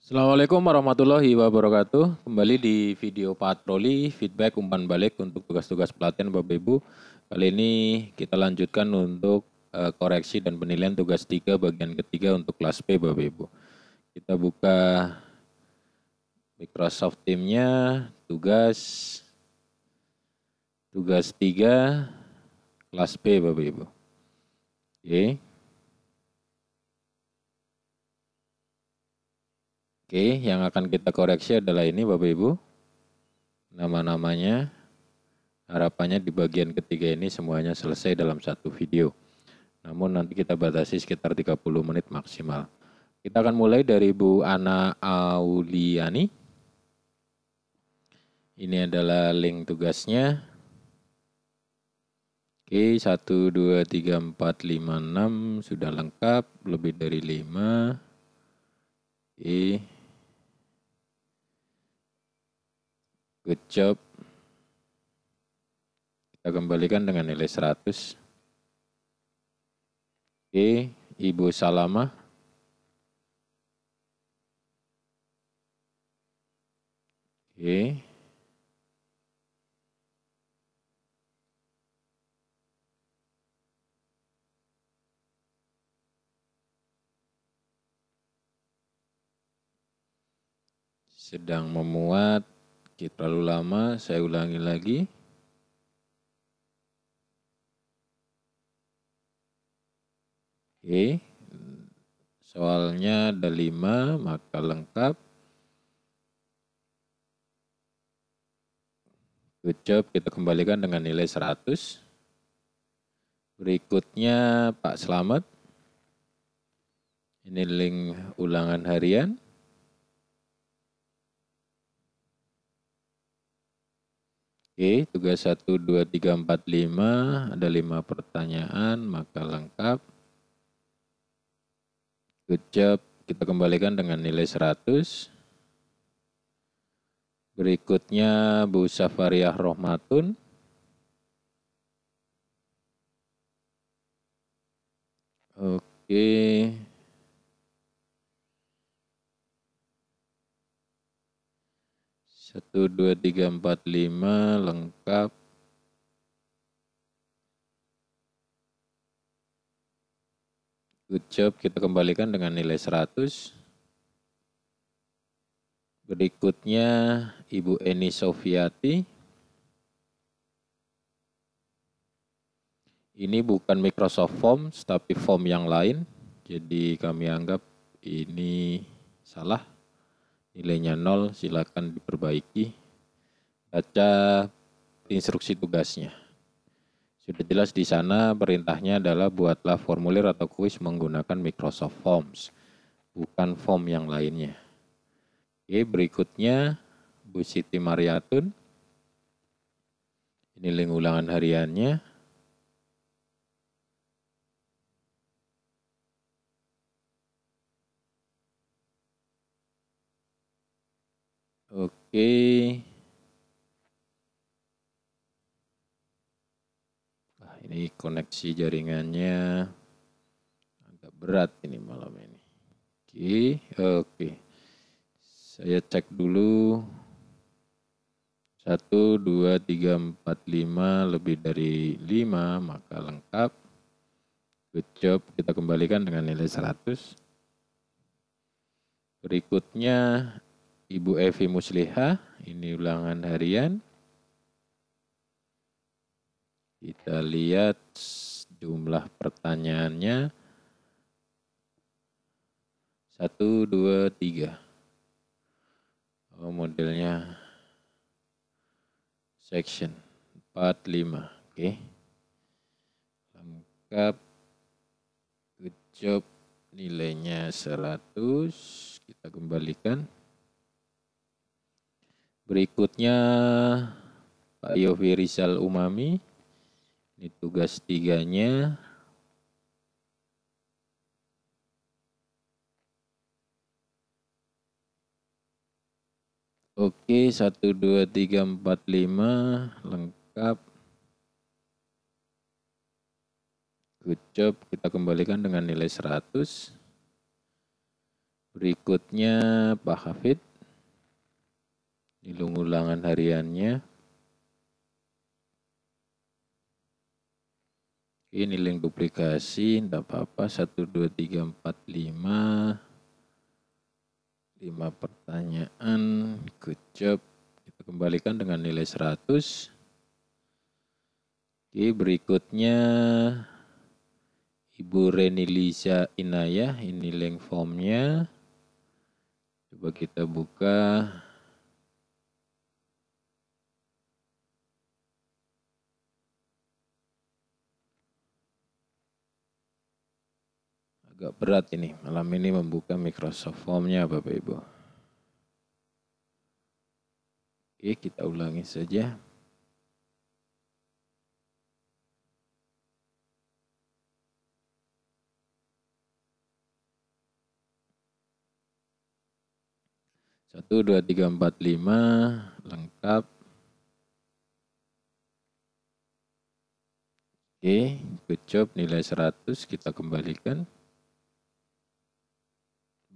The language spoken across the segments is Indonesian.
Assalamualaikum warahmatullahi wabarakatuh. Kembali di video patroli feedback umpan balik untuk tugas-tugas pelatihan Bapak Ibu. Kali ini kita lanjutkan untuk eh, koreksi dan penilaian tugas 3 bagian ketiga untuk kelas P Bapak Ibu. Kita buka Microsoft Teamnya tugas tugas 3 kelas B Bapak Ibu. Oke. Oke, yang akan kita koreksi adalah ini Bapak Ibu. Nama-namanya harapannya di bagian ketiga ini semuanya selesai dalam satu video. Namun nanti kita batasi sekitar 30 menit maksimal. Kita akan mulai dari Bu Ana Auliani. Ini adalah link tugasnya. Oke, 1, 2, 3, 4, 5, 6 sudah lengkap, lebih dari 5. Oke. Good job. Kita kembalikan dengan nilai 100. Oke, Ibu Salama. Oke. sedang memuat kita terlalu lama saya ulangi lagi Oke, soalnya ada lima, maka lengkap. Good kita kembalikan dengan nilai 100. Berikutnya Pak Selamat. Ini link ulangan harian. Oke, tugas 1, 2, 3, 4, 5. Ada 5 pertanyaan, maka lengkap. Good job. Kita kembalikan dengan nilai 100. Berikutnya Bu Safariah Rohmatun. Oke. Okay. Satu, dua, tiga, empat, lima, lengkap. Good job, kita kembalikan dengan nilai 100. Berikutnya Ibu Eni Sofiati. Ini bukan Microsoft Forms, tapi form yang lain. Jadi kami anggap ini salah nilainya 0 silakan diperbaiki baca instruksi tugasnya sudah jelas di sana perintahnya adalah buatlah formulir atau kuis menggunakan Microsoft Forms bukan form yang lainnya oke berikutnya Bu Siti Mariatun ini link ulangan hariannya Oke. Nah, ini koneksi jaringannya agak berat ini malam ini. Oke, oke. Saya cek dulu. satu dua tiga empat lima lebih dari lima maka lengkap. Good job, kita kembalikan dengan nilai 100. Berikutnya Ibu Evi Musliha, ini ulangan harian. Kita lihat jumlah pertanyaannya. Satu, dua, tiga. Oh, modelnya section 45. Oke. Okay. Lengkap. Good job. Nilainya 100. Kita kembalikan. Berikutnya Pak Yofi Rizal Umami. Ini tugas tiganya. Oke, 1, 2, 3, 4, 5, lengkap. Good job, kita kembalikan dengan nilai 100. Berikutnya Pak Hafid. Nilung ulangan hariannya. Ini link duplikasi, tidak apa-apa. 1, 2, 3, 4, 5. 5 pertanyaan. Good job. Kita kembalikan dengan nilai 100. Oke, berikutnya Ibu Reni Inayah. Ini link formnya. Coba kita buka. Agak berat ini, malam ini membuka Microsoft Formnya Bapak Ibu. Oke, kita ulangi saja. Satu, dua, tiga, empat, lima, lengkap. Oke, good nilai 100 kita kembalikan.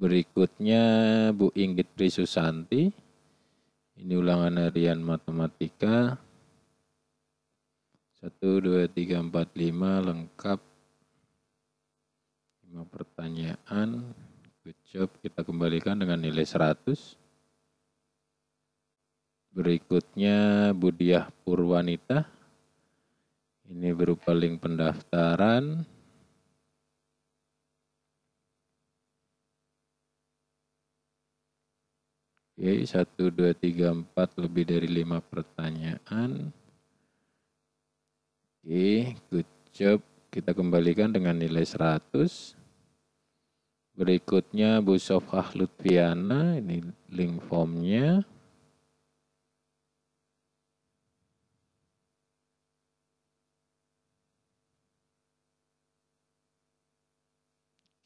Berikutnya Bu Inggit Tri Susanti. Ini ulangan harian matematika. 1, 2, 3, 4, 5 lengkap. 5 pertanyaan. Good job. Kita kembalikan dengan nilai 100. Berikutnya Budiah Purwanita. Ini berupa link pendaftaran. Oke, 1, 2, 3, 4, lebih dari 5 pertanyaan. Oke, good job. Kita kembalikan dengan nilai 100. Berikutnya Bu Sofah Lutfiana, ini link formnya.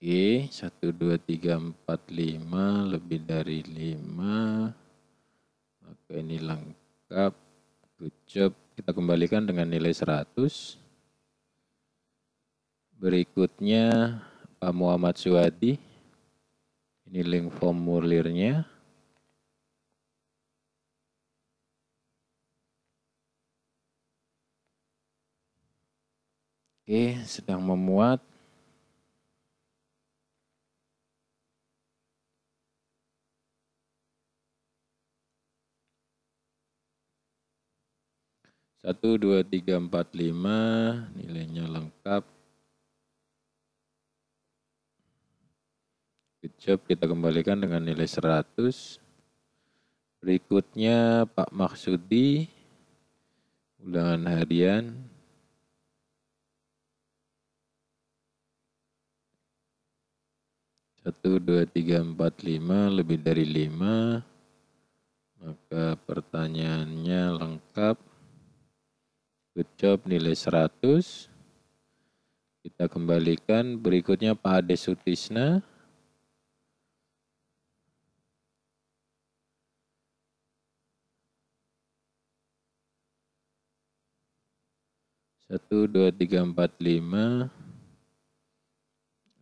Oke, satu dua tiga empat lima lebih dari lima Maka ini lengkap. Good Kita kembalikan dengan nilai 100. Berikutnya Pak Muhammad Suwadi. Ini link formulirnya. Oke, sedang memuat. 1, 2, 3, 4, 5, nilainya lengkap. Good job, kita kembalikan dengan nilai 100. Berikutnya Pak Maksudi, ulangan harian. Satu, dua, tiga, empat, lima, lebih dari lima. Maka pertanyaannya lengkap good job nilai 100 kita kembalikan berikutnya Pak Ade Sutisna satu dua tiga empat lima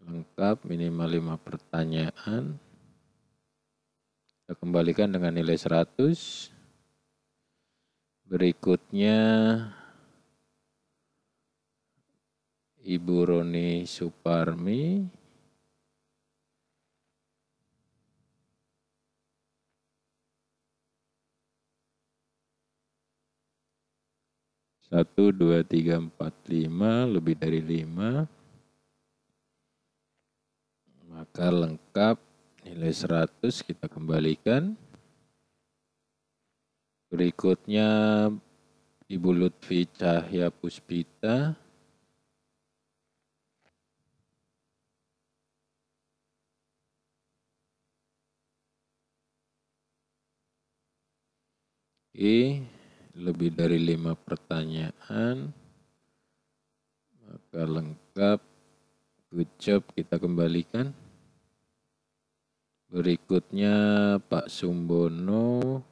lengkap minimal lima pertanyaan kita kembalikan dengan nilai 100 berikutnya Ibu Roni Suparmi. Satu, dua, tiga, empat, lima, lebih dari lima. Maka lengkap nilai seratus kita kembalikan. Berikutnya Ibu Lutfi Cahya Puspita. lebih dari lima pertanyaan maka lengkap good job kita kembalikan berikutnya Pak Sumbono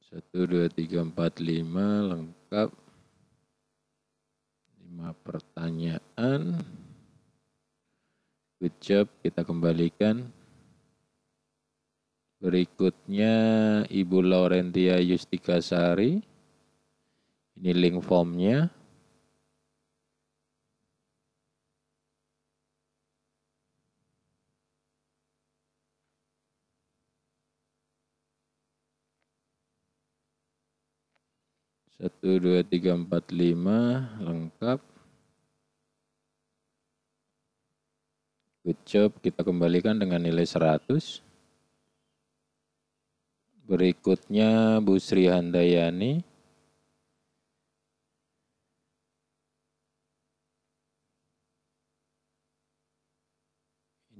satu dua tiga empat lima lengkap lima pertanyaan. Good job, kita kembalikan. Berikutnya Ibu Laurentia Yustika Sari. Ini link formnya. satu dua tiga empat lima lengkap Good job, kita kembalikan dengan nilai 100. Berikutnya Bu Sri Handayani.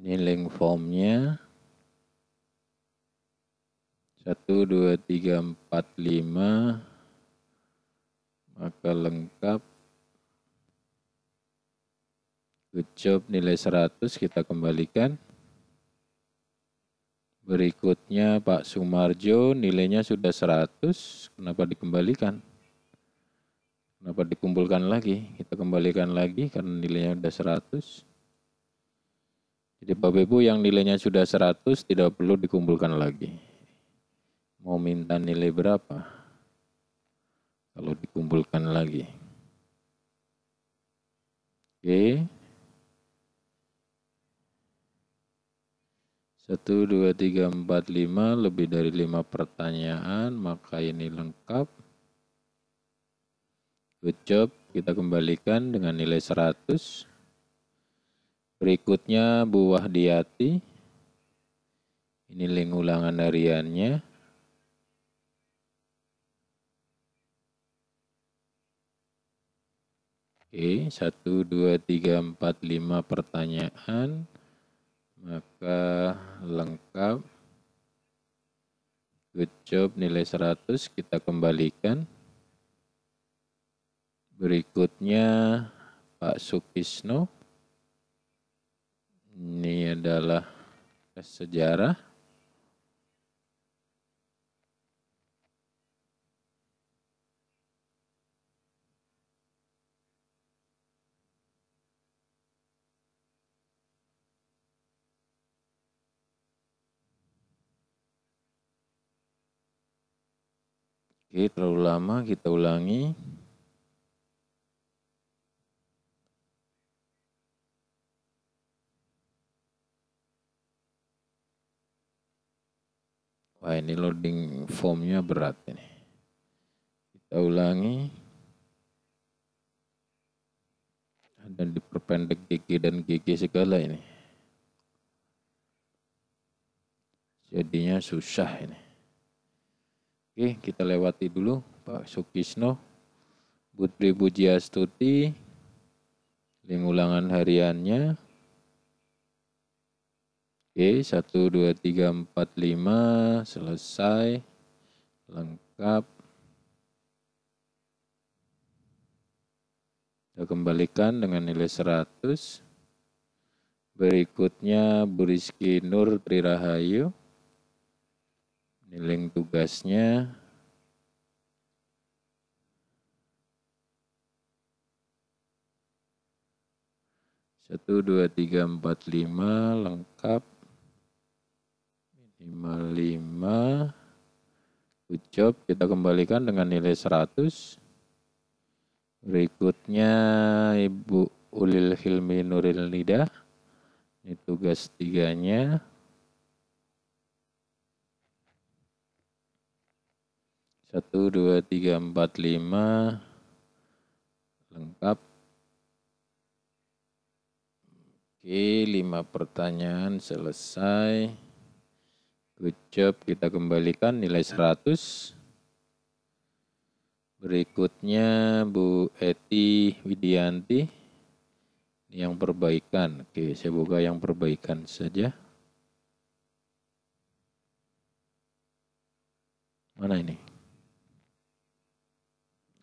Ini link formnya. 1, 2, 3, 4, 5. Maka lengkap. Good job nilai 100 kita kembalikan. Berikutnya Pak Sumarjo nilainya sudah 100, kenapa dikembalikan? Kenapa dikumpulkan lagi? Kita kembalikan lagi karena nilainya sudah 100. Jadi Bapak Ibu yang nilainya sudah 100 tidak perlu dikumpulkan lagi. Mau minta nilai berapa? Kalau dikumpulkan lagi. Oke. Okay. 1, 2, 3, 4, 5 lebih dari 5 pertanyaan maka ini lengkap good job kita kembalikan dengan nilai 100 berikutnya buah diati ini link ulangan hariannya Oke, 1, 2, 3, 4, 5 pertanyaan maka lengkap good job nilai 100 kita kembalikan berikutnya Pak Sukisno. ini adalah sejarah Oke, terlalu lama kita ulangi. Wah, ini loading formnya berat ini. Kita ulangi. Dan diperpendek GG dan GG segala ini. Jadinya susah ini. Oke, kita lewati dulu Pak Sukisno, Putri Pujiastuti, pengulangan hariannya. Oke, 1, 2, 3, 4, 5, selesai, lengkap. Kita kembalikan dengan nilai 100. Berikutnya Bu Nur Trirahayu. Rahayu. Ini link tugasnya. Satu, dua, tiga, empat, lima, lengkap. Minimal lima. Good Kita kembalikan dengan nilai seratus Berikutnya Ibu Ulil Hilmi Nuril Nida. Ini tugas tiganya. Satu, dua, tiga, empat, lima. Lengkap. Oke, lima pertanyaan selesai. Good job, kita kembalikan nilai 100. Berikutnya Bu Eti Widianti. Ini yang perbaikan. Oke, saya buka yang perbaikan saja. Mana ini?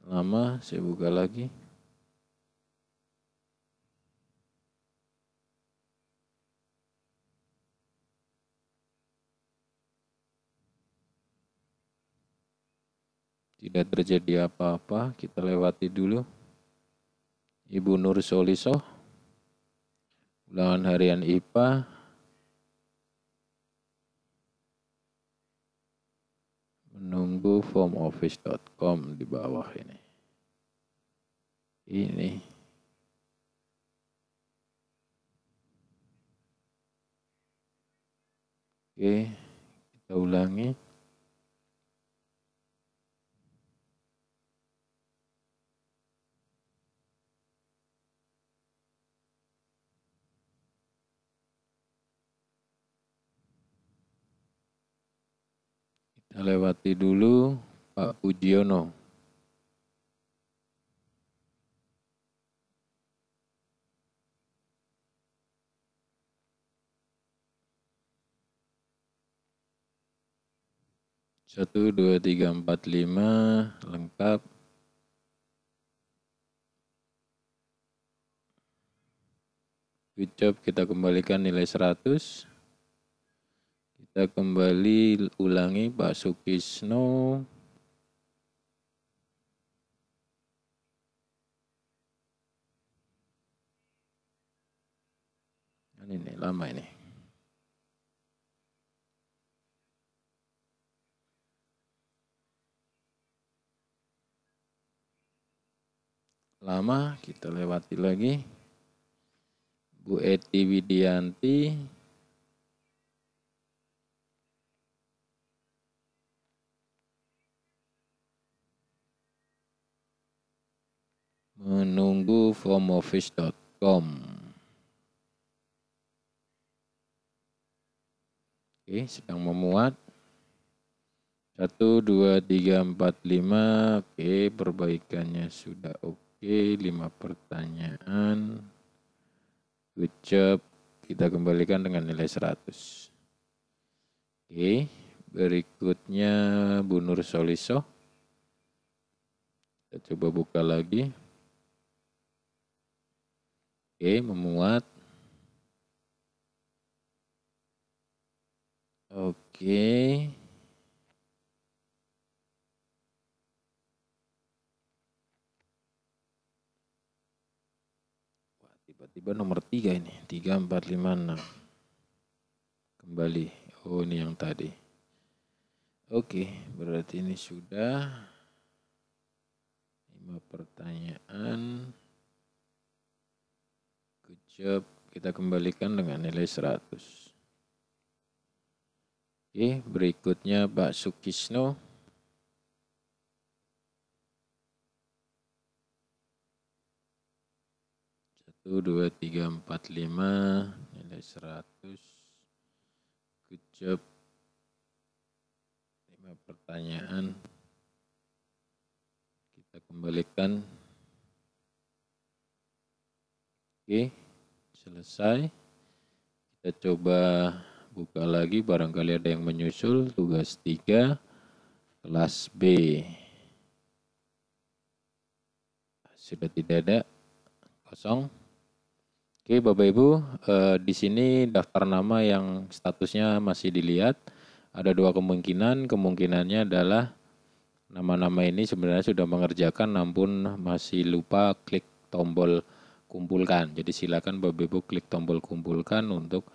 lama saya buka lagi tidak terjadi apa-apa kita lewati dulu Ibu Nur Soliso ulangan harian IPA tunggu formoffice.com di bawah ini. Ini. Oke, kita ulangi. lewati dulu Pak Ujiono. Satu, dua, tiga, empat, lima, lengkap. Good job, kita kembalikan nilai seratus. Kita kembali ulangi Pak Sukisno. Ini nih, lama ini. Lama, kita lewati lagi. Bu Eti Widianti, menunggu fomofish.com Oke, sedang memuat. 1, 2, 3, 4, 5. Oke, perbaikannya sudah oke. 5 pertanyaan. Good job. Kita kembalikan dengan nilai 100. Oke, berikutnya Bu Nur Soliso. Kita coba buka lagi. Oke, memuat. Oke. tiba-tiba nomor tiga ini tiga empat lima enam. kembali oh ini yang tadi oke berarti ini sudah lima pertanyaan siap kita kembalikan dengan nilai 100 oke berikutnya Pak Sukisno satu dua tiga empat lima nilai seratus good job lima pertanyaan kita kembalikan oke selesai kita coba buka lagi barangkali ada yang menyusul tugas 3 kelas B sudah tidak ada kosong Oke Bapak Ibu eh, di sini daftar nama yang statusnya masih dilihat ada dua kemungkinan kemungkinannya adalah nama-nama ini sebenarnya sudah mengerjakan namun masih lupa klik tombol kumpulkan. Jadi silakan Bapak Ibu klik tombol kumpulkan untuk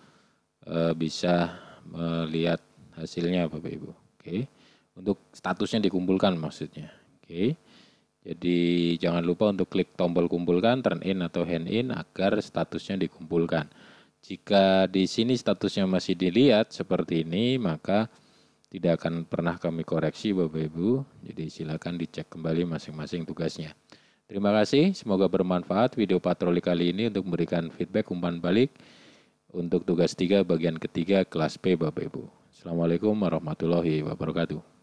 e, bisa melihat hasilnya Bapak Ibu. Oke. Untuk statusnya dikumpulkan maksudnya. Oke. Jadi jangan lupa untuk klik tombol kumpulkan, turn in atau hand in agar statusnya dikumpulkan. Jika di sini statusnya masih dilihat seperti ini, maka tidak akan pernah kami koreksi Bapak Ibu. Jadi silakan dicek kembali masing-masing tugasnya. Terima kasih, semoga bermanfaat video patroli kali ini untuk memberikan feedback umpan balik untuk tugas 3 bagian ketiga kelas P Bapak Ibu. Assalamualaikum warahmatullahi wabarakatuh.